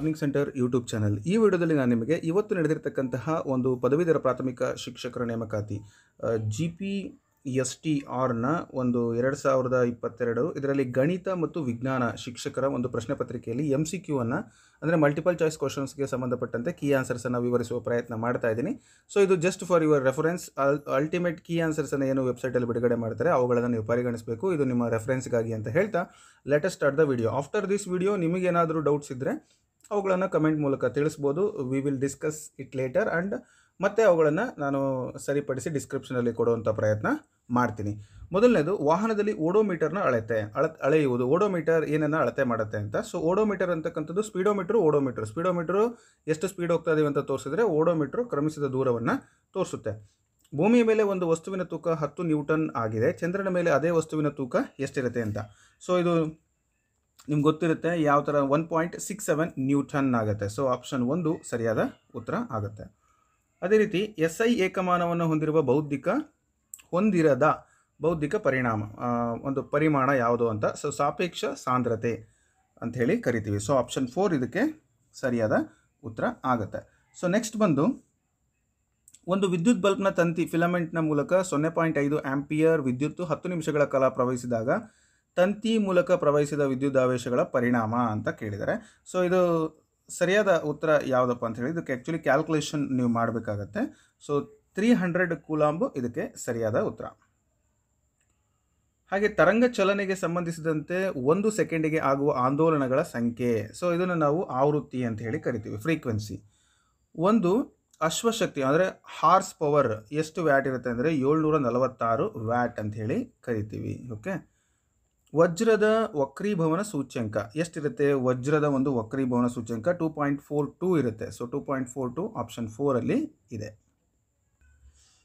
learning centre YouTube channel ಈ ವಿಡಿಯೋದಲ್ಲಿ ನಾನು ನಿಮಗೆ ಇವತ್ತು ನಡೆದಿರತಕ್ಕಂತಹ ಒಂದು ಪದವೀಧರ ಪ್ರಾಥಮಿಕ ಶಿಕ್ಷಕರ ನೇಮಕಾತಿ ಜಿ ಪಿ ಎಸ್ ಟಿ ಆರ್ನ ಒಂದು ಎರಡು ಸಾವಿರದ ಇಪ್ಪತ್ತೆರಡು ಇದರಲ್ಲಿ ಗಣಿತ ಮತ್ತು ವಿಜ್ಞಾನ ಶಿಕ್ಷಕರ ಒಂದು ಪ್ರಶ್ನೆ ಪತ್ರಿಕೆಯಲ್ಲಿ ಎಮ್ ಸಿ ಕ್ಯೂ ಅನ್ನು ಅಂದರೆ ಮಲ್ಟಿಪಲ್ ಚಾಯ್ಸ್ ಕ್ವಶನ್ಸ್ಗೆ ಸಂಬಂಧಪಟ್ಟಂತೆ ಕೀ ಆನ್ಸರ್ಸನ್ನು ವಿವರಿಸುವ ಪ್ರಯತ್ನ ಮಾಡ್ತಾ ಇದ್ದೀನಿ ಸೊ ಇದು just for your reference ultimate key ಆನ್ಸರ್ಸನ್ನು ಏನು ವೆಬ್ಸೈಟಲ್ಲಿ ಬಿಡುಗಡೆ ಮಾಡ್ತಾರೆ ಅವುಗಳನ್ನು ನೀವು ಪರಿಗಣಿಸಬೇಕು ಇದು ನಿಮ್ಮ ರೆಫರೆನ್ಸ್ಗಾಗಿ ಅಂತ ಹೇಳ್ತಾ latest at the video after this video ನಿಮಗೇನಾದರೂ ಡೌಟ್ಸ್ ಇದ್ದರೆ ಅವುಗಳನ್ನು ಕಮೆಂಟ್ ಮೂಲಕ ತಿಳಿಸ್ಬೋದು we will discuss it later and ಮತ್ತೆ ಅವುಗಳನ್ನು ನಾನು ಸರಿಪಡಿಸಿ ಡಿಸ್ಕ್ರಿಪ್ಷನಲ್ಲಿ ಕೊಡುವಂಥ ಪ್ರಯತ್ನ ಮಾಡ್ತೀನಿ ಮೊದಲನೇದು ವಾಹನದಲ್ಲಿ ಓಡೋಮೀಟರ್ನ ಅಳತೆ ಅಳ ಅಳೆಯುವುದು ಓಡೋಮೀಟರ್ ಏನನ್ನು ಅಳತೆ ಮಾಡುತ್ತೆ ಅಂತ ಸೊ ಓಡೋಮೀಟರ್ ಅಂತಕ್ಕಂಥದ್ದು ಸ್ಪೀಡೋಮೀಟ್ರ್ ಓಡೋಮೀಟ್ರ್ ಸ್ಪೀಡೋಮೀಟ್ರು ಎಷ್ಟು ಸ್ಪೀಡ್ ಹೋಗ್ತಾ ಇದೀವಿ ಅಂತ ತೋರಿಸಿದ್ರೆ ಓಡೋಮೀಟ್ರು ಕ್ರಮಿಸಿದ ದೂರವನ್ನು ತೋರಿಸುತ್ತೆ ಭೂಮಿಯ ಮೇಲೆ ಒಂದು ವಸ್ತುವಿನ ತೂಕ ಹತ್ತು ನ್ಯೂಟನ್ ಆಗಿದೆ ಚಂದ್ರನ ಮೇಲೆ ಅದೇ ವಸ್ತುವಿನ ತೂಕ ಎಷ್ಟಿರುತ್ತೆ ಅಂತ ಸೊ ಇದು ನಿಮ್ಗೆ ಗೊತ್ತಿರುತ್ತೆ ಯಾವ ಥರ one point six seven newton ಆಗುತ್ತೆ ಸೊ ಆಪ್ಷನ್ ಒಂದು ಸರಿಯಾದ ಉತ್ತರ ಆಗುತ್ತೆ ಅದೇ ರೀತಿ ಎಸ್ ಐ ಏಕಮಾನವನ್ನು ಹೊಂದಿರುವ ಬೌದ್ಧಿಕ ಹೊಂದಿರದ ಬೌದ್ಧಿಕ ಪರಿಣಾಮ ಒಂದು ಪರಿಮಾಣ ಯಾವುದು ಅಂತ ಸೊ ಸಾಪೇಕ್ಷ ಸಾಂದ್ರತೆ ಅಂತ ಹೇಳಿ ಕರಿತೀವಿ ಸೊ ಆಪ್ಷನ್ ಫೋರ್ ಇದಕ್ಕೆ ಸರಿಯಾದ ಉತ್ತರ ಆಗುತ್ತೆ ಸೊ ನೆಕ್ಸ್ಟ್ ಬಂದು ಒಂದು ವಿದ್ಯುತ್ ಬಲ್ಬ್ನ ತಂತಿ ಫಿಲಮೆಂಟ್ನ ಮೂಲಕ ಸೊನ್ನೆ ಪಾಯಿಂಟ್ ಐದು ಆ್ಯಂಪಿಯರ್ ವಿದ್ಯುತ್ತು ಹತ್ತು ನಿಮಿಷಗಳ ಕಾಲ ಪ್ರವಹಿಸಿದಾಗ ತಂತಿ ಮೂಲಕ ಪ್ರವಹಿಸಿದ ವಿದ್ಯುದಾವೇಶಗಳ ಪರಿಣಾಮ ಅಂತ ಕೇಳಿದ್ದಾರೆ ಸೊ ಇದು ಸರಿಯಾದ ಉತ್ತರ ಯಾವುದಪ್ಪ ಅಂತ ಹೇಳಿ ಇದಕ್ಕೆ ಆ್ಯಕ್ಚುಲಿ ಕ್ಯಾಲ್ಕುಲೇಷನ್ ನೀವು ಮಾಡಬೇಕಾಗತ್ತೆ ಸೊ ತ್ರೀ ಹಂಡ್ರೆಡ್ ಕೂಲಾಂಬು ಇದಕ್ಕೆ ಸರಿಯಾದ ಉತ್ತರ ಹಾಗೆ ತರಂಗ ಚಲನೆಗೆ ಸಂಬಂಧಿಸಿದಂತೆ ಒಂದು ಸೆಕೆಂಡಿಗೆ ಆಗುವ ಆಂದೋಲನಗಳ ಸಂಖ್ಯೆ ಸೊ ಇದನ್ನು ನಾವು ಆವೃತ್ತಿ ಅಂತ ಹೇಳಿ ಕರಿತೀವಿ ಫ್ರೀಕ್ವೆನ್ಸಿ ಒಂದು ಅಶ್ವಶಕ್ತಿ ಅಂದರೆ ಹಾರ್ಸ್ ಪವರ್ ಎಷ್ಟು ವ್ಯಾಟ್ ಇರುತ್ತೆ ಅಂದರೆ ಏಳ್ನೂರ ನಲವತ್ತಾರು ವ್ಯಾಟ್ ಅಂತ ಹೇಳಿ ಕರಿತೀವಿ ಓಕೆ ವಜ್ರದ ವಕ್ರೀಭವನ ಸೂಚ್ಯಂಕ ಎಷ್ಟಿರುತ್ತೆ ವಜ್ರದ ಒಂದು ವಕ್ರೀಭವನ ಸೂಚ್ಯಂಕ ಟೂ ಪಾಯಿಂಟ್ ಫೋರ್ ಟೂ ಇರುತ್ತೆ so two point four two option ಫೋರಲ್ಲಿ ಇದೆ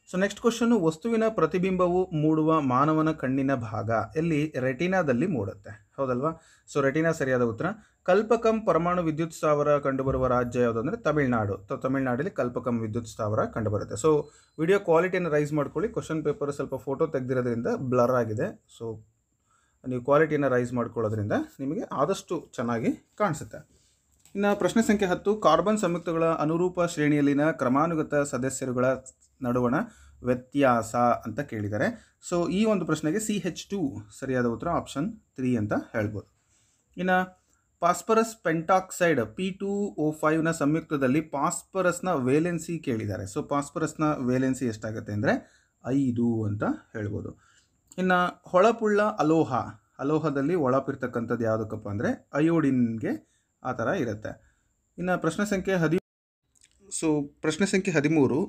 ಸೊ ನೆಕ್ಸ್ಟ್ ಕ್ವಶನ್ನು ವಸ್ತುವಿನ ಪ್ರತಿಬಿಂಬವು ಮೂಡುವ ಮಾನವನ ಕಣ್ಣಿನ ಭಾಗ ಎಲ್ಲಿ ರೆಟಿನಾದಲ್ಲಿ ಮೂಡುತ್ತೆ ಹೌದಲ್ವಾ ಸೊ ರೆಟಿನಾ ಸರಿಯಾದ ಉತ್ತರ ಕಲ್ಪಕಂ ಪರಮಾಣು ವಿದ್ಯುತ್ ಸ್ಥಾವರ ಕಂಡುಬರುವ ರಾಜ್ಯ ಯಾವುದು ಅಂದರೆ ತಮಿಳ್ನಾಡು ತಮಿಳ್ನಾಡಲ್ಲಿ ಕಲ್ಪಕಂ ವಿದ್ಯುತ್ ಸ್ಥಾವರ ಕಂಡುಬರುತ್ತೆ ಸೊ ವಿಡಿಯೋ ಕ್ವಾಲಿಟಿಯನ್ನು ರೈಸ್ ಮಾಡ್ಕೊಳ್ಳಿ ಕ್ವಶನ್ ಪೇಪರ್ ಸ್ವಲ್ಪ ಫೋಟೋ ತೆಗೆದಿರೋದ್ರಿಂದ ಬ್ಲರ್ ಆಗಿದೆ ಸೊ ನೀವು ಕ್ವಾಲಿಟಿನ ರೈಸ್ ಮಾಡ್ಕೊಳ್ಳೋದ್ರಿಂದ ನಿಮಗೆ ಆದಷ್ಟು ಚೆನ್ನಾಗಿ ಕಾಣಿಸುತ್ತೆ ಇನ್ನು ಪ್ರಶ್ನೆ ಸಂಖ್ಯೆ ಹತ್ತು ಕಾರ್ಬನ್ ಸಂಯುಕ್ತಗಳ ಅನುರೂಪ ಶ್ರೇಣಿಯಲ್ಲಿನ ಕ್ರಮಾನುಗತ ಸದಸ್ಯರುಗಳ ನಡುವಣ ವ್ಯತ್ಯಾಸ ಅಂತ ಕೇಳಿದ್ದಾರೆ ಸೊ ಈ ಒಂದು ಪ್ರಶ್ನೆಗೆ ಸಿ ಹೆಚ್ ಟು ಸರಿಯಾದ ಉತ್ತರ ಆಪ್ಷನ್ ತ್ರೀ ಅಂತ ಹೇಳ್ಬೋದು ಇನ್ನು phosphorus pentoxide P two O ಫೈವ್ನ ಸಂಯುಕ್ತದಲ್ಲಿ ಪಾಸ್ಪರಸ್ನ ವೇಲೆನ್ಸಿ ಕೇಳಿದ್ದಾರೆ ಸೊ ಪಾಸ್ಪರಸ್ನ ವೇಲೆನ್ಸಿ ಎಷ್ಟಾಗುತ್ತೆ ಅಂದರೆ ಐದು ಅಂತ ಹೇಳ್ಬೋದು ಇನ್ನು ಹೊಳಪುಳ್ಳ ಅಲೋಹ ಅಲೋಹದಲ್ಲಿ ಒಳಪಿರ್ತಕ್ಕಂಥದ್ದು ಯಾವುದಕ್ಕಪ್ಪ ಅಂದರೆ ಅಯೋಡಿನ್ಗೆ ಆ ಥರ ಇರುತ್ತೆ ಇನ್ನು ಪ್ರಶ್ನೆ ಸಂಖ್ಯೆ ಹದಿ ಸೊ ಪ್ರಶ್ನೆ ಸಂಖ್ಯೆ ಹದಿಮೂರು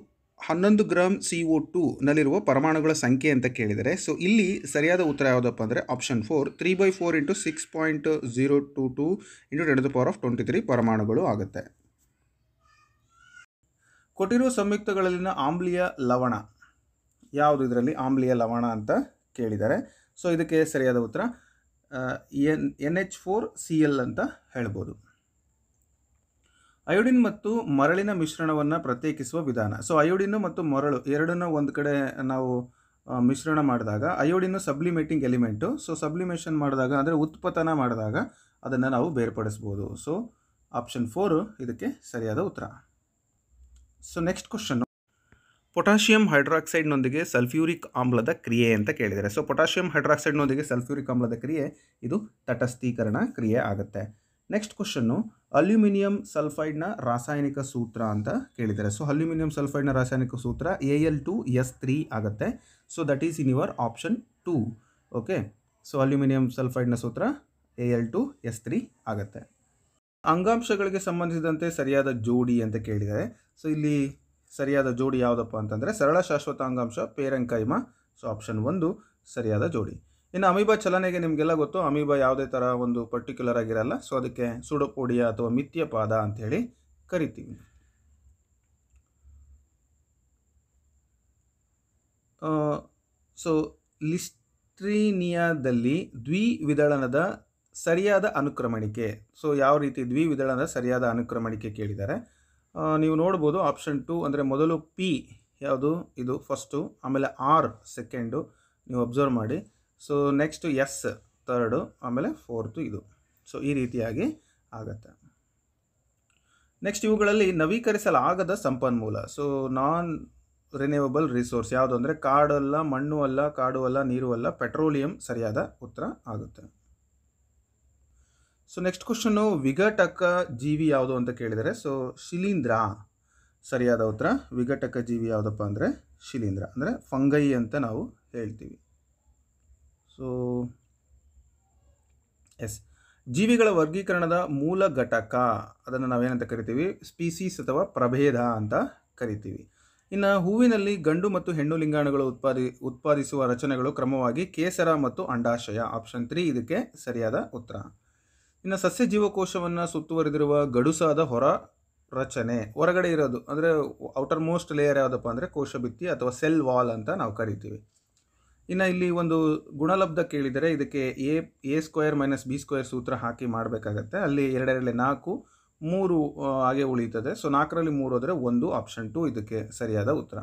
ಹನ್ನೊಂದು ಗ್ರಾಮ್ ಸಿ ಒ ನಲ್ಲಿರುವ ಪರಮಾಣುಗಳ ಸಂಖ್ಯೆ ಅಂತ ಕೇಳಿದರೆ ಸೊ ಇಲ್ಲಿ ಸರಿಯಾದ ಉತ್ತರ ಯಾವುದಪ್ಪ ಅಂದರೆ option four three by four into six point zero two two into ten the power of twenty three ಪರಮಾಣುಗಳು ಆಗುತ್ತೆ ಕೊಟ್ಟಿರುವ ಸಂಯುಕ್ತಗಳಲ್ಲಿನ ಆಮ್ಲೀಯ ಲವಣ ಯಾವುದು ಇದರಲ್ಲಿ ಆಮ್ಲೀಯ ಲವಣ ಅಂತ ಕೇಳಿದ್ದಾರೆ ಸೊ ಇದಕ್ಕೆ ಸರಿಯಾದ ಉತ್ತರ N N H four C L ಅಂತ ಹೇಳ್ಬೋದು ಅಯೋಡಿನ್ ಮತ್ತು ಮರಳಿನ ಮಿಶ್ರಣವನ್ನು ಪ್ರತ್ಯೇಕಿಸುವ ವಿಧಾನ ಸೊ ಅಯೋಡಿನು ಮತ್ತು ಮರಳು ಎರಡನ್ನೂ ಒಂದು ಕಡೆ ನಾವು ಮಿಶ್ರಣ ಮಾಡಿದಾಗ iodine sublimating element so sublimation ಮಾಡಿದಾಗ ಅಂದರೆ ಉತ್ಪತನ ಮಾಡಿದಾಗ ಅದನ್ನು ನಾವು ಬೇರ್ಪಡಿಸ್ಬೋದು ಸೊ ಆಪ್ಷನ್ ಫೋರು ಇದಕ್ಕೆ ಸರಿಯಾದ ಉತ್ತರ ಸೊ ನೆಕ್ಸ್ಟ್ ಕ್ವಶನ್ ಪೊಟ್ಯಾಷಿಯಂ ಹೈಡ್ರಾಕ್ಸೈಡ್ನೊಂದಿಗೆ ಸಲ್ಫ್ಯೂರಿಕ್ ಆಮ್ಲದ ಕ್ರಿಯೆ ಅಂತ ಕೇಳಿದ್ದಾರೆ ಸೊ ಪೊಟ್ಯಾಷಿಯಂ ಹೈಡ್ರಾಕ್ಸೈಡ್ನೊಂದಿಗೆ ಸಲ್ಫ್ಯೂರಿಕ್ ಆಮ್ಲದ ಕ್ರಿಯೆ ಇದು ತಟಸ್ಥೀಕರಣ ಕ್ರಿಯೆ ಆಗುತ್ತೆ ನೆಕ್ಸ್ಟ್ ಕ್ವಶನ್ನು ಅಲ್ಯೂಮಿನಿಯಂ ಸಲ್ಫೈಡ್ನ ರಾಸಾಯನಿಕ ಸೂತ್ರ ಅಂತ ಕೇಳಿದ್ದಾರೆ ಸೊ ಅಲ್ಯೂಮಿನಿಯಂ ಸಲ್ಫೈಡ್ನ ರಾಸಾಯನಿಕ ಸೂತ್ರ A L two S three ಆಗುತ್ತೆ so that is in your option two okay so aluminium ಸಲ್ಫೈಡ್ನ ಸೂತ್ರ A L two S three ಆಗುತ್ತೆ ಅಂಗಾಂಶಗಳಿಗೆ ಸಂಬಂಧಿಸಿದಂತೆ ಸರಿಯಾದ ಜೋಡಿ ಅಂತ ಕೇಳಿದ್ದಾರೆ ಸೊ ಇಲ್ಲಿ ಸರಿಯಾದ ಜೋಡಿ ಯಾವುದಪ್ಪ ಅಂತಂದರೆ ಸರಳ ಶಾಶ್ವತ ಅಂಗಾಂಶ ಪೇರಂಕೈಮ ಸೊ ಆಪ್ಷನ್ ಒಂದು ಸರಿಯಾದ ಜೋಡಿ ಇನ್ನು ಅಮೀಬಾ ಚಲನೆಗೆ ನಿಮಗೆಲ್ಲ ಗೊತ್ತು ಅಮೀಬಾ ಯಾವುದೇ ಥರ ಒಂದು ಪರ್ಟಿಕ್ಯುಲರ್ ಆಗಿರಲ್ಲ ಸೊ ಅದಕ್ಕೆ ಸುಡಪೋಡಿಯ ಅಥವಾ ಮಿಥ್ಯ ಪಾದ ಅಂಥೇಳಿ ಕರಿತೀವಿ ಸೊ ಲಿಸ್ಟ್ರೀನಿಯಾದಲ್ಲಿ ದ್ವಿವಿದಳನದ ಸರಿಯಾದ ಅನುಕ್ರಮಣಿಕೆ ಸೊ ಯಾವ ರೀತಿ ದ್ವಿವಿದಳನದ ಸರಿಯಾದ ಅನುಕ್ರಮಣಿಕೆ ಕೇಳಿದ್ದಾರೆ ನೀವು ನೋಡ್ಬೋದು ಆಪ್ಷನ್ ಟು ಅಂದರೆ ಮೊದಲು ಪಿ ಯಾವುದು ಇದು ಫಸ್ಟು ಆಮೇಲೆ ಆರ್ ಸೆಕೆಂಡು ನೀವು ಅಬ್ಸರ್ವ್ ಮಾಡಿ ಸೊ ನೆಕ್ಸ್ಟು ಎಸ್ ತರ್ಡು ಆಮೇಲೆ ಫೋರ್ತು ಇದು ಸೊ ಈ ರೀತಿಯಾಗಿ ಆಗತ್ತೆ ನೆಕ್ಸ್ಟ್ ಇವುಗಳಲ್ಲಿ ನವೀಕರಿಸಲಾಗದ ಸಂಪನ್ಮೂಲ ಸೊ ನಾನ್ ರಿನ್ಯೂವಬಲ್ ರಿಸೋರ್ಸ್ ಯಾವುದು ಅಂದರೆ ಕಾಡಲ್ಲ ಮಣ್ಣು ಅಲ್ಲ ಕಾಡು ಅಲ್ಲ ನೀರು ಅಲ್ಲ ಪೆಟ್ರೋಲಿಯಂ ಸರಿಯಾದ ಉತ್ತರ ಆಗುತ್ತೆ ಸೊ ನೆಕ್ಸ್ಟ್ ಕ್ವಶನ್ನು ವಿಘಟಕ ಜೀವಿ ಯಾವುದು ಅಂತ ಕೇಳಿದರೆ ಸೊ ಶಿಲೀಂಧ್ರ ಸರಿಯಾದ ಉತ್ತರ ವಿಘಟಕ ಜೀವಿ ಯಾವುದಪ್ಪ ಅಂದರೆ ಶಿಲೀಂಧ್ರ ಅಂದರೆ ಫಂಗೈ ಅಂತ ನಾವು ಹೇಳ್ತೀವಿ ಸೊ ಎಸ್ ಜೀವಿಗಳ ವರ್ಗೀಕರಣದ ಮೂಲ ಘಟಕ ಅದನ್ನು ನಾವೇನಂತ ಕರಿತೀವಿ ಸ್ಪೀಸೀಸ್ ಅಥವಾ ಪ್ರಭೇದ ಅಂತ ಕರಿತೀವಿ ಇನ್ನು ಹೂವಿನಲ್ಲಿ ಗಂಡು ಮತ್ತು ಹೆಣ್ಣು ಲಿಂಗಾಣುಗಳು ಉತ್ಪಾದಿ ಉತ್ಪಾದಿಸುವ ರಚನೆಗಳು ಕ್ರಮವಾಗಿ ಕೇಸರ ಮತ್ತು ಅಂಡಾಶಯ ಆಪ್ಷನ್ ತ್ರೀ ಇದಕ್ಕೆ ಸರಿಯಾದ ಉತ್ತರ ಇನ್ನು ಸಸ್ಯ ಜೀವಕೋಶವನ್ನು ಸುತ್ತುವರೆದಿರುವ ಗಡುಸಾದ ಹೊರ ರಚನೆ ಹೊರಗಡೆ ಇರೋದು ಅಂದರೆ ಔಟರ್ ಮೋಸ್ಟ್ ಲೇಯರ್ ಯಾವುದಪ್ಪ ಅಂದರೆ ಕೋಶ ಭಿತ್ತಿ ಅಥವಾ ಸೆಲ್ ವಾಲ್ ಅಂತ ನಾವು ಕರಿತೀವಿ ಇನ್ನು ಇಲ್ಲಿ ಒಂದು ಗುಣಲಬ್ಧ ಕೇಳಿದರೆ ಇದಕ್ಕೆ A A square minus B square ಸೂತ್ರ ಹಾಕಿ ಮಾಡಬೇಕಾಗತ್ತೆ ಅಲ್ಲಿ ಎರಡರಲ್ಲಿ ನಾಲ್ಕು ಮೂರು ಹಾಗೆ ಉಳಿಯುತ್ತದೆ ಸೊ ನಾಲ್ಕರಲ್ಲಿ ಮೂರು ಆದರೆ ಒಂದು ಆಪ್ಷನ್ ಟು ಇದಕ್ಕೆ ಸರಿಯಾದ ಉತ್ತರ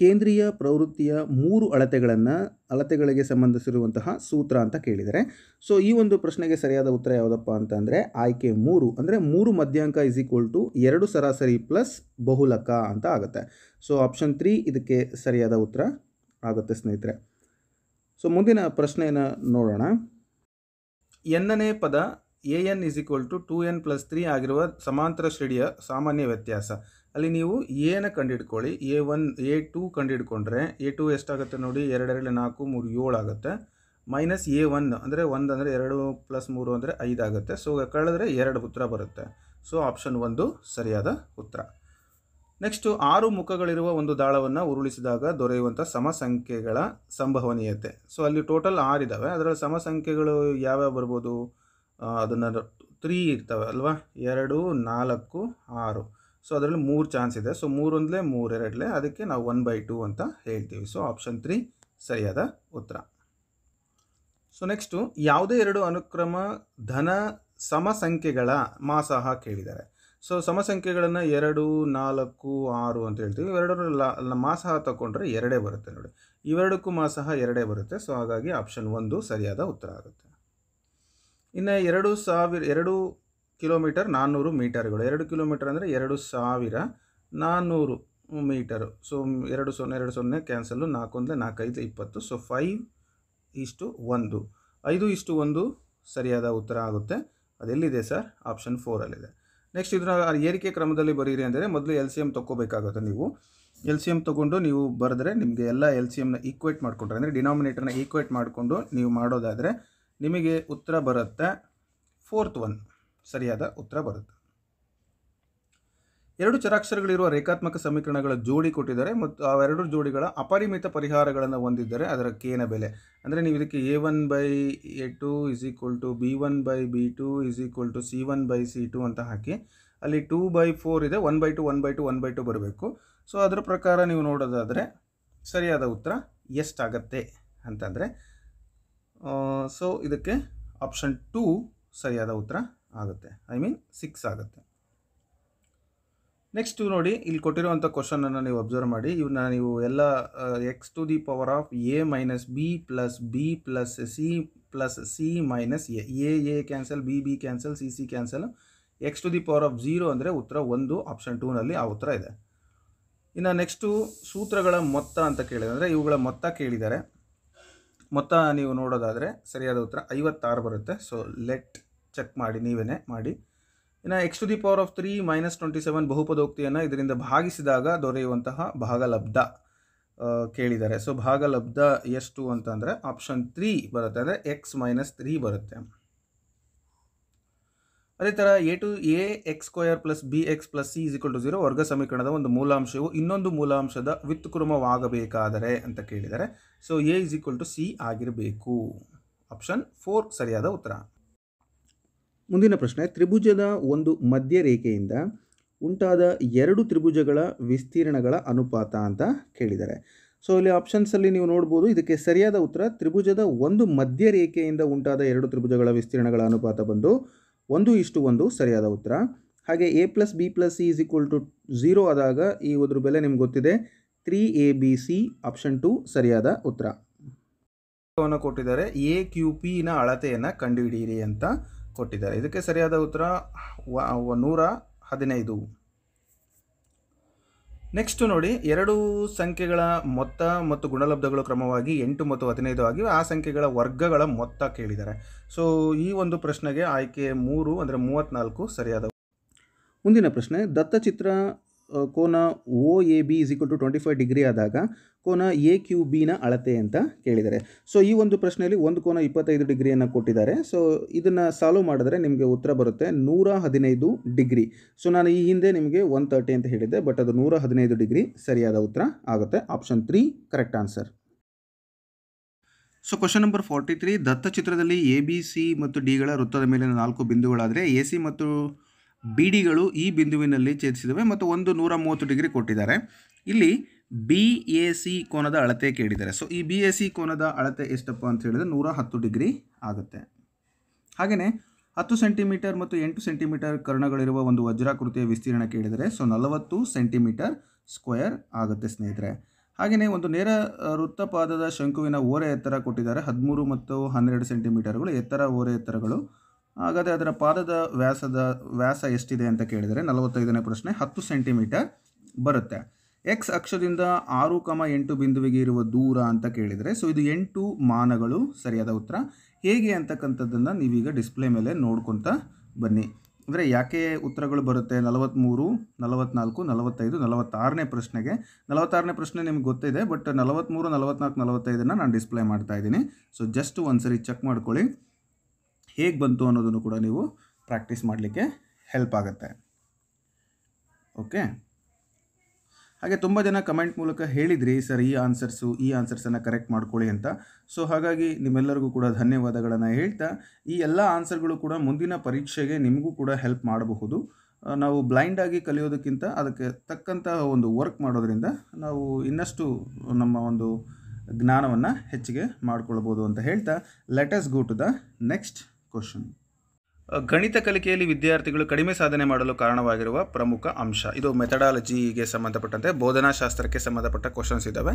ಕೇಂದ್ರೀಯ ಪ್ರವೃತ್ತಿಯ ಮೂರು ಅಳತೆಗಳನ್ನು ಅಳತೆಗಳಿಗೆ ಸಂಬಂಧಿಸಿರುವಂತಹ ಸೂತ್ರ ಅಂತ ಕೇಳಿದರೆ ಸೊ ಈ ಒಂದು ಪ್ರಶ್ನೆಗೆ ಸರಿಯಾದ ಉತ್ತರ ಯಾವುದಪ್ಪ ಅಂತಂದರೆ ಆಯ್ಕೆ ಮೂರು ಅಂದರೆ ಮೂರು ಮಧ್ಯಾಂಕ ಇಸ್ ಈಕ್ವಲ್ ಟು ಎರಡು ಸರಾಸರಿ ಪ್ಲಸ್ ಬಹುಲಕ ಅಂತ ಆಗುತ್ತೆ ಸೊ ಆಪ್ಷನ್ ತ್ರೀ ಇದಕ್ಕೆ ಸರಿಯಾದ ಉತ್ತರ ಆಗುತ್ತೆ ಸ್ನೇಹಿತರೆ ಸೊ ಮುಂದಿನ ಪ್ರಶ್ನೆಯನ್ನು ನೋಡೋಣ ಎನ್ನನೇ ಪದ A N is equal to two N plus three ಆಗಿರುವ ಸಮಾಂತರ ಶ್ರೇಣಿಯ ಸಾಮಾನ್ಯ ವ್ಯತ್ಯಾಸ ಅಲ್ಲಿ ನೀವು ಎನ ಕಂಡುಹಿಡ್ಕೊಳ್ಳಿ ಎ ಒನ್ ಎ ಟು ಕಂಡುಹಿಡ್ಕೊಂಡ್ರೆ ಎ ಟು ಎಷ್ಟಾಗುತ್ತೆ ನೋಡಿ ಎರಡೆರಡು ನಾಲ್ಕು ಮೂರು ಏಳು ಆಗುತ್ತೆ ಮೈನಸ್ ಎ ಒನ್ ಅಂದರೆ ಒಂದು ಅಂದರೆ ಎರಡು ಪ್ಲಸ್ ಮೂರು ಅಂದರೆ ಐದಾಗುತ್ತೆ ಸೊ ಕಳೆದ್ರೆ ಎರಡು ಉತ್ತರ ಬರುತ್ತೆ ಸೊ ಆಪ್ಷನ್ ಒಂದು ಸರಿಯಾದ ಉತ್ತರ ನೆಕ್ಸ್ಟು ಆರು ಮುಖಗಳಿರುವ ಒಂದು ದಾಳವನ್ನು ಉರುಳಿಸಿದಾಗ ದೊರೆಯುವಂಥ ಸಮಸಂಖ್ಯೆಗಳ ಸಂಭವನೀಯತೆ ಸೊ ಅಲ್ಲಿ ಟೋಟಲ್ ಇದ್ದಾವೆ ಅದರಲ್ಲಿ ಸಮಸಂಖ್ಯೆಗಳು ಯಾವ್ಯಾವ ಬರ್ಬೋದು ಅದನ್ನು ತ್ರೀ ಇರ್ತವೆ ಅಲ್ವಾ ಎರಡು ನಾಲ್ಕು ಆರು ಸೊ ಅದರಲ್ಲಿ ಮೂರು ಚಾನ್ಸ್ ಇದೆ ಸೊ ಮೂರೊಂದಲೇ ಎರಡಲೇ ಅದಕ್ಕೆ ನಾವು ಒನ್ ಬೈ ಟು ಅಂತ ಹೇಳ್ತೀವಿ ಸೊ ಆಪ್ಷನ್ ತ್ರೀ ಸರಿಯಾದ ಉತ್ತರ ಸೊ ನೆಕ್ಸ್ಟು ಯಾವುದೇ ಎರಡು ಅನುಕ್ರಮ ಧನ ಸಮಸಂಖ್ಯೆಗಳ ಮಾಸಾಹ ಕೇಳಿದ್ದಾರೆ ಸೊ ಸಮಸಂಖ್ಯೆಗಳನ್ನು ಎರಡು ನಾಲ್ಕು ಆರು ಅಂತ ಹೇಳ್ತೀವಿ ಇವೆರಡರ ಲ ಮಾಸಹ ತಗೊಂಡ್ರೆ ಎರಡೇ ಬರುತ್ತೆ ನೋಡಿ ಇವೆರಡಕ್ಕೂ ಮಾಸಹ ಎರಡೇ ಬರುತ್ತೆ ಸೊ ಹಾಗಾಗಿ ಆಪ್ಷನ್ ಒಂದು ಸರಿಯಾದ ಉತ್ತರ ಆಗುತ್ತೆ ಇನ್ನು ಎರಡು ಸಾವಿರ ಎರಡು ಕಿಲೋಮೀಟರ್ ನಾನ್ನೂರು ಮೀಟರ್ಗಳು ಎರಡು ಕಿಲೋಮೀಟರ್ ಅಂದರೆ ಎರಡು ಸಾವಿರ ನಾನ್ನೂರು ಮೀಟರು ಸೊ ಎರಡು ಸೊನ್ನೆ ಎರಡು ಸೊನ್ನೆ ಕ್ಯಾನ್ಸಲ್ಲು ನಾಲ್ಕು ಅಂದರೆ ನಾಲ್ಕೈದು ಇಪ್ಪತ್ತು ಸೊ ಫೈವ್ ಇಷ್ಟು ಒಂದು ಐದು ಇಷ್ಟು ಒಂದು ಸರಿಯಾದ ಉತ್ತರ ಆಗುತ್ತೆ ಅದೆಲ್ಲಿದೆ ಸರ್ ಆಪ್ಷನ್ ಫೋರಲ್ಲಿದೆ ನೆಕ್ಸ್ಟ್ ಇದರಲ್ಲಿ ಏರಿಕೆ ಕ್ರಮದಲ್ಲಿ ಬರೀರಿ ಅಂದರೆ ಮೊದಲು ಎಲ್ ಸಿ ಎಮ್ ತೊಗೋಬೇಕಾಗುತ್ತೆ ನೀವು ಎಲ್ ಸಿ ಎಮ್ ತೊಗೊಂಡು ನೀವು ಬರೆದ್ರೆ ನಿಮಗೆ ಎಲ್ಲ ಎಲ್ ಸಿ ಎಮ್ನ ಈಕ್ವೇಟ್ ಮಾಡಿಕೊಂಡ್ರೆ ಅಂದರೆ ಡಿನಾಮಿನೇಟರ್ನ ಈಕ್ವೇಟ್ ಮಾಡಿಕೊಂಡು ನೀವು ಮಾಡೋದಾದರೆ ನಿಮಗೆ ಉತ್ತರ ಬರುತ್ತೆ ಫೋರ್ತ್ ಒನ್ ಸರಿಯಾದ ಉತ್ತರ ಬರುತ್ತೆ ಎರಡು ಚರಾಕ್ಷರಗಳಿರುವ ರೇಖಾತ್ಮಕ ಸಮೀಕರಣಗಳ ಜೋಡಿ ಕೊಟ್ಟಿದ್ದಾರೆ ಮತ್ತು ಅವೆರಡು ಜೋಡಿಗಳ ಅಪರಿಮಿತ ಪರಿಹಾರಗಳನ್ನು ಹೊಂದಿದ್ದರೆ ಅದರ ಕೇನ ಬೆಲೆ ಅಂದರೆ ನೀವು ಇದಕ್ಕೆ A one by A two is equal to B one by B two is equal to C one by C two ಅಂತ ಹಾಕಿ ಅಲ್ಲಿ ಟೂ ಬೈ ಫೋರ್ ಇದೆ one by two one by two one by two ಬರಬೇಕು so ಅದರ ಪ್ರಕಾರ ನೀವು ನೋಡೋದಾದರೆ ಸರಿಯಾದ ಉತ್ತರ ಎಷ್ಟಾಗತ್ತೆ ಅಂತಂದರೆ ಸೊ ಇದಕ್ಕೆ ಆಪ್ಷನ್ ಟೂ ಸರಿಯಾದ ಉತ್ತರ ಆಗುತ್ತೆ ಐ ಮೀನ್ ಸಿಕ್ಸ್ ಆಗುತ್ತೆ ನೆಕ್ಸ್ಟ್ ನೋಡಿ ಇಲ್ಲಿ ಕೊಟ್ಟಿರುವಂಥ ಕ್ವಶನನ್ನು ನೀವು ಅಬ್ಸರ್ವ್ ಮಾಡಿ ಇವನ್ನ ನೀವು ಎಲ್ಲ X to the power of A minus B plus B plus C plus C minus A A A cancel B B cancel C C cancel X to the power of zero ಅಂದರೆ ಉತ್ತರ ಒಂದು option ಟೂನಲ್ಲಿ ಆ ಉತ್ತರ ಇದೆ ಇನ್ನು next ಸೂತ್ರಗಳ ಮೊತ್ತ ಅಂತ ಕೇಳಿದೆ ಅಂದರೆ ಇವುಗಳ ಮೊತ್ತ ಕೇಳಿದ್ದಾರೆ ಮೊತ್ತ ನೀವು ನೋಡೋದಾದರೆ ಸರಿಯಾದ ಉತ್ತರ ಐವತ್ತಾರು ಬರುತ್ತೆ ಸೊ ಲೆಟ್ ಚೆಕ್ ಮಾಡಿ ನೀವೇ ಮಾಡಿ ಇನ್ನು X to the power of three minus twenty seven ಬಹುಪದೋಕ್ತಿಯನ್ನು ಇದರಿಂದ ಭಾಗಿಸಿದಾಗ ದೊರೆಯುವಂತಹ ಭಾಗಲಬ್ಧ ಕೇಳಿದ್ದಾರೆ ಸೊ ಭಾಗಲಬ್ಧ ಎಷ್ಟು ಅಂತಂದರೆ ಆಪ್ಷನ್ ತ್ರೀ ಬರುತ್ತೆ ಅಂದರೆ ಎಕ್ಸ್ ಮೈನಸ್ ತ್ರೀ ಬರುತ್ತೆ ಅದೇ ಥರ A two A X square plus B X plus C is equal to zero ವರ್ಗ ಸಮೀಕರಣದ ಒಂದು ಮೂಲಾಂಶವು ಇನ್ನೊಂದು ಮೂಲಾಂಶದ ವಿತ್ಕ್ರಮವಾಗಬೇಕಾದರೆ ಅಂತ ಕೇಳಿದರೆ so A is equal to C ಆಗಿರಬೇಕು ಆಪ್ಷನ್ ಫೋರ್ ಸರಿಯಾದ ಉತ್ತರ ಮುಂದಿನ ಪ್ರಶ್ನೆ ತ್ರಿಭುಜದ ಒಂದು ಮಧ್ಯ ರೇಖೆಯಿಂದ ಉಂಟಾದ ಎರಡು ತ್ರಿಭುಜಗಳ ವಿಸ್ತೀರ್ಣಗಳ ಅನುಪಾತ ಅಂತ ಕೇಳಿದರೆ ಸೊ ಇಲ್ಲಿ ಆಪ್ಷನ್ಸಲ್ಲಿ ನೀವು ನೋಡ್ಬೋದು ಇದಕ್ಕೆ ಸರಿಯಾದ ಉತ್ತರ ತ್ರಿಭುಜದ ಒಂದು ಮಧ್ಯ ರೇಖೆಯಿಂದ ಉಂಟಾದ ಎರಡು ತ್ರಿಭುಜಗಳ ವಿಸ್ತೀರ್ಣಗಳ ಅನುಪಾತ ಬಂದು ಒಂದು ಇಷ್ಟು ಒಂದು ಸರಿಯಾದ ಉತ್ತರ ಹಾಗೆ A plus B plus C is equal to zero ಆದಾಗ ಈ ಇದ್ರ ಬೆಲೆ ನಿಮ್ಗೆ ಗೊತ್ತಿದೆ three A B C option two ಸರಿಯಾದ ಉತ್ತರ ಕೊಟ್ಟಿದ್ದಾರೆ ಎ ಕ್ಯೂ ಪಿನ ಅಳತೆಯನ್ನು ಕಂಡುಹಿಡಿಯಿರಿ ಅಂತ ಕೊಟ್ಟಿದ್ದಾರೆ ಇದಕ್ಕೆ ಸರಿಯಾದ ಉತ್ತರ ನೂರ ಹದಿನೈದು ನೆಕ್ಸ್ಟ್ ನೋಡಿ ಎರಡು ಸಂಖ್ಯೆಗಳ ಮೊತ್ತ ಮತ್ತು ಗುಣಲಬ್ಧಗಳು ಕ್ರಮವಾಗಿ ಎಂಟು ಮತ್ತು ಹದಿನೈದು ಆಗಿವೆ ಆ ಸಂಖ್ಯೆಗಳ ವರ್ಗಗಳ ಮೊತ್ತ ಕೇಳಿದ್ದಾರೆ ಸೊ ಈ ಒಂದು ಪ್ರಶ್ನೆಗೆ ಆಯ್ಕೆ ಮೂರು ಅಂದರೆ ಮೂವತ್ತ್ನಾಲ್ಕು ಸರಿಯಾದವು ಮುಂದಿನ ಪ್ರಶ್ನೆ ದತ್ತಚಿತ್ರ ಕೋನ O A B is equal to twenty five degree ಆದಾಗ ಕೋನ ಎ ಕ್ಯೂ ಬಿನ ಅಳತೆ ಅಂತ ಕೇಳಿದ್ದಾರೆ ಸೊ ಈ ಒಂದು ಪ್ರಶ್ನೆಯಲ್ಲಿ ಒಂದು ಕೋನ ಇಪ್ಪತ್ತೈದು ಡಿಗ್ರಿಯನ್ನು ಕೊಟ್ಟಿದ್ದಾರೆ ಸೊ ಇದನ್ನು ಸಾಲ್ವ್ ಮಾಡಿದ್ರೆ ನಿಮಗೆ ಉತ್ತರ ಬರುತ್ತೆ ನೂರ ಹದಿನೈದು ಡಿಗ್ರಿ ಸೊ ನಾನು ಈ ಹಿಂದೆ ನಿಮಗೆ ಒನ್ ತರ್ಟಿ ಅಂತ ಹೇಳಿದ್ದೆ ಬಟ್ ಅದು ನೂರ ಹದಿನೈದು ಡಿಗ್ರಿ ಸರಿಯಾದ ಉತ್ತರ ಆಗುತ್ತೆ option three correct answer so question number forty three ದತ್ತ ಚಿತ್ರದಲ್ಲಿ ಎ ಬಿ ಸಿ ಮತ್ತು ಡಿಗಳ ವೃತ್ತದ ಮೇಲಿನ ನಾಲ್ಕು ಬಿಂದುಗಳಾದರೆ ಎ ಸಿ ಮತ್ತು ಬಿಡಿಗಳು ಈ ಬಿಂದುವಿನಲ್ಲಿ ಛೇದಿಸಿದವೆ ಮತ್ತು ಒಂದು ನೂರ ಮೂವತ್ತು ಡಿಗ್ರಿ ಕೊಟ್ಟಿದ್ದಾರೆ ಇಲ್ಲಿ ಬಿ ಎ ಸಿ ಕೋನದ ಅಳತೆ ಕೇಳಿದ್ದಾರೆ ಸೊ ಈ ಬಿ ಎ ಸಿ ಕೋನದ ಅಳತೆ ಎಷ್ಟಪ್ಪ ಅಂತ ಹೇಳಿದ್ರೆ ನೂರ ಹತ್ತು ಡಿಗ್ರಿ ಆಗುತ್ತೆ ಹಾಗೆಯೇ ಹತ್ತು ಸೆಂಟಿಮೀಟರ್ ಮತ್ತು ಎಂಟು ಸೆಂಟಿಮೀಟರ್ ಕರ್ಣಗಳಿರುವ ಒಂದು ವಜ್ರಾಕೃತಿಯ ವಿಸ್ತೀರ್ಣ ಕೇಳಿದರೆ ಸೊ ನಲವತ್ತು ಸೆಂಟಿಮೀಟರ್ ಸ್ಕ್ವೇರ್ ಆಗುತ್ತೆ ಸ್ನೇಹಿತರೆ ಹಾಗೆಯೇ ಒಂದು ನೇರ ವೃತ್ತಪಾದದ ಶಂಕುವಿನ ಓರೆ ಎತ್ತರ ಕೊಟ್ಟಿದ್ದಾರೆ ಹದಿಮೂರು ಮತ್ತು ಹನ್ನೆರಡು ಸೆಂಟಿಮೀಟರ್ಗಳು ಎತ್ತರ ಓರೆ ಎತ್ತರಗಳು ಹಾಗಾದರೆ ಅದರ ಪಾದದ ವ್ಯಾಸದ ವ್ಯಾಸ ಎಷ್ಟಿದೆ ಅಂತ ಕೇಳಿದರೆ ನಲವತ್ತೈದನೇ ಪ್ರಶ್ನೆ ಹತ್ತು ಸೆಂಟಿಮೀಟರ್ ಬರುತ್ತೆ ಎಕ್ಸ್ ಅಕ್ಷದಿಂದ ಆರು ಕಮ ಎಂಟು ಬಿಂದುವಿಗೆ ಇರುವ ದೂರ ಅಂತ ಕೇಳಿದರೆ ಸೊ ಇದು ಎಂಟು ಮಾನಗಳು ಸರಿಯಾದ ಉತ್ತರ ಹೇಗೆ ಅಂತಕ್ಕಂಥದ್ದನ್ನು ನೀವೀಗ ಡಿಸ್ಪ್ಲೇ ಮೇಲೆ ನೋಡ್ಕೊತಾ ಬನ್ನಿ ಅಂದರೆ ಯಾಕೆ ಉತ್ತರಗಳು ಬರುತ್ತೆ ನಲವತ್ತ್ಮೂರು ನಲವತ್ತ್ನಾಲ್ಕು ನಲವತ್ತೈದು ನಲವತ್ತಾರನೇ ಪ್ರಶ್ನೆಗೆ ನಲವತ್ತಾರನೇ ಪ್ರಶ್ನೆ ನಿಮ್ಗೆ ಗೊತ್ತಿದೆ ಬಟ್ ನಲವತ್ತ್ಮೂರು ನಲವತ್ತ್ನಾಲ್ಕು ನಲವತ್ತೈದನ್ನು ನಾನು ಡಿಸ್ಪ್ಲೇ ಮಾಡ್ತಾ ಇದ್ದೀನಿ ಸೊ ಜಸ್ಟ್ ಒಂದು ಸರಿ ಚೆಕ್ ಮಾಡ್ಕೊಳ್ಳಿ ಹೇಗೆ ಬಂತು ಅನ್ನೋದನ್ನು ಕೂಡ ನೀವು ಪ್ರಾಕ್ಟೀಸ್ ಮಾಡಲಿಕ್ಕೆ ಹೆಲ್ಪ್ ಆಗುತ್ತೆ ಓಕೆ ಹಾಗೆ ತುಂಬ ಜನ ಕಮೆಂಟ್ ಮೂಲಕ ಹೇಳಿದ್ರಿ ಸರ್ ಈ ಆನ್ಸರ್ಸು ಈ ಆನ್ಸರ್ಸನ್ನು ಕರೆಕ್ಟ್ ಮಾಡ್ಕೊಳ್ಳಿ ಅಂತ ಸೊ ಹಾಗಾಗಿ ನಿಮ್ಮೆಲ್ಲರಿಗೂ ಕೂಡ ಧನ್ಯವಾದಗಳನ್ನು ಹೇಳ್ತಾ ಈ ಎಲ್ಲ ಆನ್ಸರ್ಗಳು ಕೂಡ ಮುಂದಿನ ಪರೀಕ್ಷೆಗೆ ನಿಮಗೂ ಕೂಡ ಹೆಲ್ಪ್ ಮಾಡಬಹುದು ನಾವು ಬ್ಲೈಂಡಾಗಿ ಕಲಿಯೋದಕ್ಕಿಂತ ಅದಕ್ಕೆ ತಕ್ಕಂತಹ ಒಂದು ವರ್ಕ್ ಮಾಡೋದರಿಂದ ನಾವು ಇನ್ನಷ್ಟು ನಮ್ಮ ಒಂದು ಜ್ಞಾನವನ್ನು ಹೆಚ್ಚಿಗೆ ಮಾಡ್ಕೊಳ್ಬೋದು ಅಂತ ಹೇಳ್ತಾ let us go to the next question ಗಣಿತ ಕಲಿಕೆಯಲ್ಲಿ ವಿದ್ಯಾರ್ಥಿಗಳು ಕಡಿಮೆ ಸಾಧನೆ ಮಾಡಲು ಕಾರಣವಾಗಿರುವ ಪ್ರಮುಖ ಅಂಶ ಇದು ಮೆಥಡಾಲಜಿಗೆ ಸಂಬಂಧಪಟ್ಟಂತೆ ಬೋಧನಾಶಾಸ್ತ್ರಕ್ಕೆ ಸಂಬಂಧಪಟ್ಟ ಕ್ವಶನ್ಸ್ ಇದ್ದಾವೆ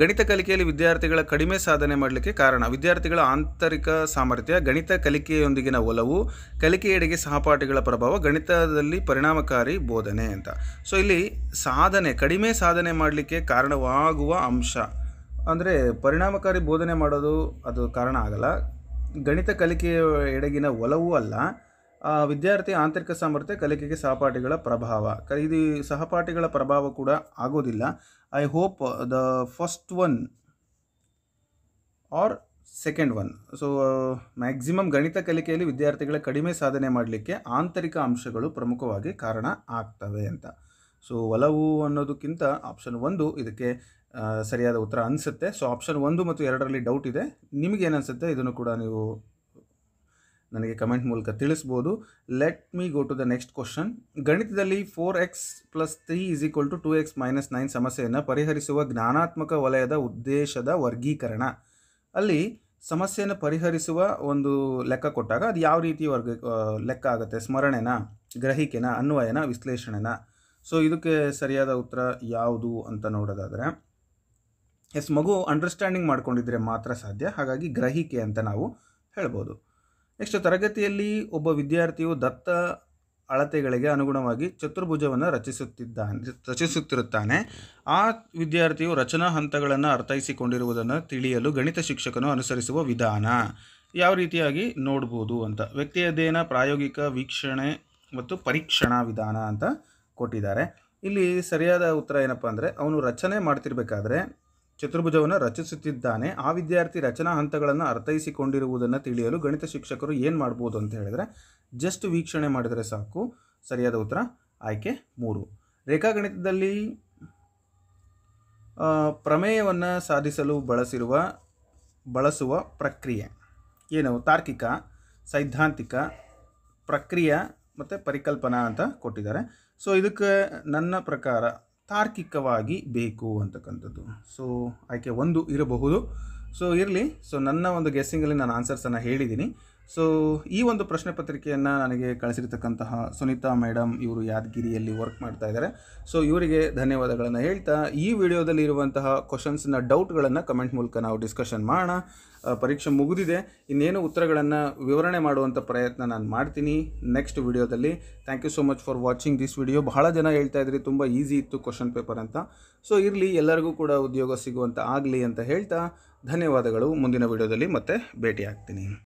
ಗಣಿತ ಕಲಿಕೆಯಲ್ಲಿ ವಿದ್ಯಾರ್ಥಿಗಳ ಕಡಿಮೆ ಸಾಧನೆ ಮಾಡಲಿಕ್ಕೆ ಕಾರಣ ವಿದ್ಯಾರ್ಥಿಗಳ ಆಂತರಿಕ ಸಾಮರ್ಥ್ಯ ಗಣಿತ ಕಲಿಕೆಯೊಂದಿಗಿನ ಒಲವು ಕಲಿಕೆಯಡೆಗೆ ಸಹಪಾಠಿಗಳ ಪ್ರಭಾವ ಗಣಿತದಲ್ಲಿ ಪರಿಣಾಮಕಾರಿ ಬೋಧನೆ ಅಂತ ಸೊ ಇಲ್ಲಿ ಸಾಧನೆ ಕಡಿಮೆ ಸಾಧನೆ ಮಾಡಲಿಕ್ಕೆ ಕಾರಣವಾಗುವ ಅಂಶ ಅಂದರೆ ಪರಿಣಾಮಕಾರಿ ಬೋಧನೆ ಮಾಡೋದು ಅದು ಕಾರಣ ಆಗಲ್ಲ ಗಣಿತ ಕಲಿಕೆಯ ಎಡಗಿನ ಒಲವೂ ಅಲ್ಲ ವಿದ್ಯಾರ್ಥಿ ಆಂತರಿಕ ಸಾಮರ್ಥ್ಯ ಕಲಿಕೆಗೆ ಸಹಪಾಠಿಗಳ ಪ್ರಭಾವ ಇದು ಸಹಪಾಠಿಗಳ ಪ್ರಭಾವ ಕೂಡ ಆಗೋದಿಲ್ಲ I hope the first one or second one so maximum ಗಣಿತ ಕಲಿಕೆಯಲ್ಲಿ ವಿದ್ಯಾರ್ಥಿಗಳ ಕಡಿಮೆ ಸಾಧನೆ ಮಾಡಲಿಕ್ಕೆ ಆಂತರಿಕ ಅಂಶಗಳು ಪ್ರಮುಖವಾಗಿ ಕಾರಣ ಆಗ್ತವೆ ಅಂತ ಸೊ ಒಲವು ಅನ್ನೋದಕ್ಕಿಂತ ಆಪ್ಷನ್ ಒಂದು ಇದಕ್ಕೆ ಸರಿಯಾದ ಉತ್ತರ ಅನಿಸುತ್ತೆ ಸೊ ಆಪ್ಷನ್ ಒಂದು ಮತ್ತು ಎರಡರಲ್ಲಿ ಡೌಟ್ ಇದೆ ನಿಮಗೇನು ಅನಿಸುತ್ತೆ ಇದನ್ನು ಕೂಡ ನೀವು ನನಗೆ ಕಮೆಂಟ್ ಮೂಲಕ ತಿಳಿಸ್ಬೋದು let me go to the next question ಗಣಿತದಲ್ಲಿ four X plus three is equal to two X minus nine ಸಮಸ್ಯೆಯನ್ನು ಪರಿಹರಿಸುವ ಜ್ಞಾನಾತ್ಮಕ ವಲಯದ ಉದ್ದೇಶದ ವರ್ಗೀಕರಣ ಅಲ್ಲಿ ಸಮಸ್ಯೆಯನ್ನು ಪರಿಹರಿಸುವ ಒಂದು ಲೆಕ್ಕ ಕೊಟ್ಟಾಗ ಅದು ಯಾವ ರೀತಿ ವರ್ಗ ಲೆಕ್ಕ ಆಗುತ್ತೆ ಸ್ಮರಣೆನ ಗ್ರಹಿಕೆನ ಅನ್ವಯನ ವಿಶ್ಲೇಷಣೆನ ಸೊ ಇದಕ್ಕೆ ಸರಿಯಾದ ಉತ್ತರ ಯಾವುದು ಅಂತ ನೋಡೋದಾದರೆ ಎಸ್ ಮಗು ಅಂಡರ್ಸ್ಟ್ಯಾಂಡಿಂಗ್ ಮಾಡ್ಕೊಂಡಿದ್ರೆ ಮಾತ್ರ ಸಾಧ್ಯ ಹಾಗಾಗಿ ಗ್ರಹಿಕೆ ಅಂತ ನಾವು ಹೇಳ್ಬೋದು ನೆಕ್ಸ್ಟ್ ತರಗತಿಯಲ್ಲಿ ಒಬ್ಬ ವಿದ್ಯಾರ್ಥಿಯು ದತ್ತ ಅಳತೆಗಳಿಗೆ ಅನುಗುಣವಾಗಿ ಚತುರ್ಭುಜವನ್ನು ರಚಿಸುತ್ತಿದ್ದಾನೆ ರಚಿಸುತ್ತಿರುತ್ತಾನೆ ಆ ವಿದ್ಯಾರ್ಥಿಯು ರಚನಾ ಹಂತಗಳನ್ನು ಅರ್ಥೈಸಿಕೊಂಡಿರುವುದನ್ನು ತಿಳಿಯಲು ಗಣಿತ ಶಿಕ್ಷಕನು ಅನುಸರಿಸುವ ವಿಧಾನ ಯಾವ ರೀತಿಯಾಗಿ ನೋಡ್ಬೋದು ಅಂತ ವ್ಯಕ್ತಿ ಅಧ್ಯಯನ ಪ್ರಾಯೋಗಿಕ ವೀಕ್ಷಣೆ ಮತ್ತು ಪರೀಕ್ಷಣಾ ವಿಧಾನ ಅಂತ ಕೊಟ್ಟಿದ್ದಾರೆ ಇಲ್ಲಿ ಸರಿಯಾದ ಉತ್ತರ ಏನಪ್ಪ ಅಂದರೆ ಅವನು ರಚನೆ ಮಾಡ್ತಿರ್ಬೇಕಾದ್ರೆ ಚತುರ್ಭುಜವನ್ನು ರಚಿಸುತ್ತಿದ್ದಾನೆ ಆ ವಿದ್ಯಾರ್ಥಿ ರಚನಾ ಹಂತಗಳನ್ನು ಅರ್ಥೈಸಿಕೊಂಡಿರುವುದನ್ನು ತಿಳಿಯಲು ಗಣಿತ ಶಿಕ್ಷಕರು ಏನು ಮಾಡ್ಬೋದು ಅಂತ ಹೇಳಿದರೆ ಜಸ್ಟ್ ವೀಕ್ಷಣೆ ಮಾಡಿದರೆ ಸಾಕು ಸರಿಯಾದ ಉತ್ತರ ಆಯ್ಕೆ ಮೂರು ರೇಖಾಗಣಿತದಲ್ಲಿ ಪ್ರಮೇಯವನ್ನು ಸಾಧಿಸಲು ಬಳಸಿರುವ ಬಳಸುವ ಪ್ರಕ್ರಿಯೆ ಏನು ತಾರ್ಕಿಕ ಸೈದ್ಧಾಂತಿಕ ಪ್ರಕ್ರಿಯೆ ಮತ್ತು ಪರಿಕಲ್ಪನಾ ಅಂತ ಕೊಟ್ಟಿದ್ದಾರೆ ಸೊ ಇದಕ್ಕೆ ನನ್ನ ಪ್ರಕಾರ ತಾರ್ಕಿಕವಾಗಿ ಬೇಕು ಅಂತಕ್ಕಂಥದ್ದು ಸೊ ಆಯ್ಕೆ ಒಂದು ಇರಬಹುದು ಸೊ ಇರಲಿ ಸೊ ನನ್ನ ಒಂದು ಗೆಸ್ಸಿಂಗಲ್ಲಿ ನಾನು ಆನ್ಸರ್ಸನ್ನು ಹೇಳಿದ್ದೀನಿ ಸೊ ಈ ಒಂದು ಪ್ರಶ್ನೆ ಪತ್ರಿಕೆಯನ್ನು ನನಗೆ ಕಳಿಸಿರ್ತಕ್ಕಂತಹ ಸುನೀತಾ ಮೇಡಮ್ ಇವರು ಯಾದಗಿರಿಯಲ್ಲಿ ವರ್ಕ್ ಮಾಡ್ತಾ ಇದ್ದಾರೆ ಸೊ ಇವರಿಗೆ ಧನ್ಯವಾದಗಳನ್ನು ಹೇಳ್ತಾ ಈ ವಿಡಿಯೋದಲ್ಲಿ ಇರುವಂತಹ ಕ್ವಶನ್ಸ್ನ ಡೌಟ್ಗಳನ್ನು ಕಮೆಂಟ್ ಮೂಲಕ ನಾವು ಡಿಸ್ಕಷನ್ ಮಾಡೋಣ ಪರೀಕ್ಷೆ ಮುಗಿದಿದೆ ಇನ್ನೇನು ಉತ್ತರಗಳನ್ನು ವಿವರಣೆ ಮಾಡುವಂಥ ಪ್ರಯತ್ನ ನಾನು ಮಾಡ್ತೀನಿ ನೆಕ್ಸ್ಟ್ ವಿಡಿಯೋದಲ್ಲಿ thank you so much for watching this video ಬಹಳ ಜನ ಹೇಳ್ತಾ ಇದ್ರಿ ತುಂಬ ಈಸಿ ಇತ್ತು ಕ್ವಶನ್ ಪೇಪರ್ ಅಂತ ಸೊ ಇರಲಿ ಎಲ್ಲರಿಗೂ ಕೂಡ ಉದ್ಯೋಗ ಸಿಗುವಂಥ ಆಗಲಿ ಅಂತ ಹೇಳ್ತಾ ಧನ್ಯವಾದಗಳು ಮುಂದಿನ ವಿಡಿಯೋದಲ್ಲಿ ಮತ್ತೆ ಭೇಟಿ ಆಗ್ತೀನಿ